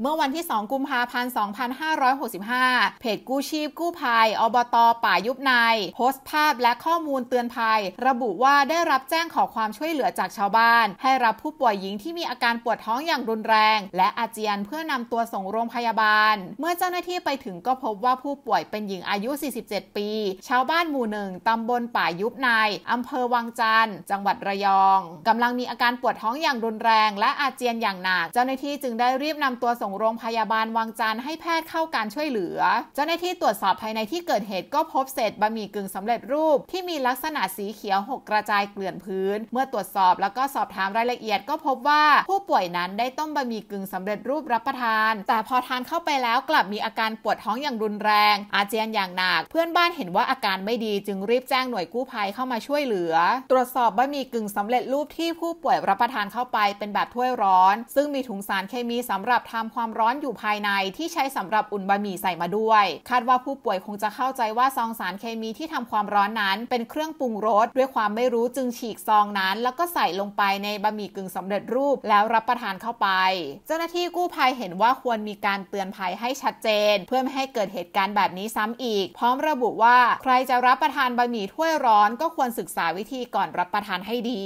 เมื่อวันที่ 2 กุมภาพันธ์ 2565 เพจกู้ชีพกู้ภัยอบต ป่ายุบานโพสต์ภาพและข้อมูลเตือนภัย ระบุว่าได้รับแจ้งขอความช่วยเหลือจากชาวบ้าน ให้รับผู้ป่วยหญิงที่มีอาการปวดท้องอย่างรุนแรง และอาเจียนเพื่อนำตัวส่งโรงพยาบาล เมื่อเจ้าหน้าที่ไปถึงก็พบว่าผู้ป่วยเป็นหญิงอายุ 47 ปี ชาวบ้านหมู่หนึ่งตำบลป่ายุบานอำเภอวังจันทร์ จังหวัดระยองกำลังมีอาการปวดท้องอย่างรุนแรง และอาเจียนอย่างหนักเจ้าหน้าที่จึงได้รีบนำตัวส่ง่งโรงพยาบาลวังจันทร์ให้แพทย์เข้าการช่วยเหลือ เจ้าหน้าที่ตรวจสอบภายในที่เกิดเหตุก็พบเศษบะหมี่กึ่งสำเร็จรูปที่มีลักษณะสีเขียวหกกระจายเกลื่อนพื้น เมื่อตรวจสอบแล้วก็สอบถามรายละเอียดก็พบว่าผู้ป่วยนั้นได้ต้มบะหมี่กึ่งสำเร็จรูปรับประทาน แต่พอทานเข้าไปแล้วกลับมีอาการปวดท้องอย่างรุนแรง อาเจียนอย่างหนัก เพื่อนบ้านเห็นว่าอาการไม่ดีจึงรีบแจ้งหน่วยกู้ภัยเข้ามาช่วยเหลือ ตรวจสอบบะหมี่กึ่งสำเร็จรูปที่ผู้ป่วยรับประทานเข้าไปเป็นแบบถ้วยร้อน ซึ่งมีถุงสารเคมีสำหรับทำความร้อนอยู่ภายในที่ใช้สำหรับอุ่นบะหมี่ใส่มาด้วย คาดว่าผู้ป่วยคงจะเข้าใจว่าซองสารเคมีที่ทำความร้อนนั้นเป็นเครื่องปรุงรสด้วยความไม่รู้จึงฉีกซองนั้นแล้วก็ใส่ลงไปในบะหมี่กึ่งสำเร็จรูปแล้วรับประทานเข้าไป เจ้าหน้าที่กู้ภัยเห็นว่าควรมีการเตือนภัยให้ชัดเจนเพื่อไม่ให้เกิดเหตุการณ์แบบนี้ซ้ำอีก พร้อมระบุว่าใครจะรับประทานบะหมี่ถ้วยร้อนก็ควรศึกษาวิธีก่อนรับประทานให้ดี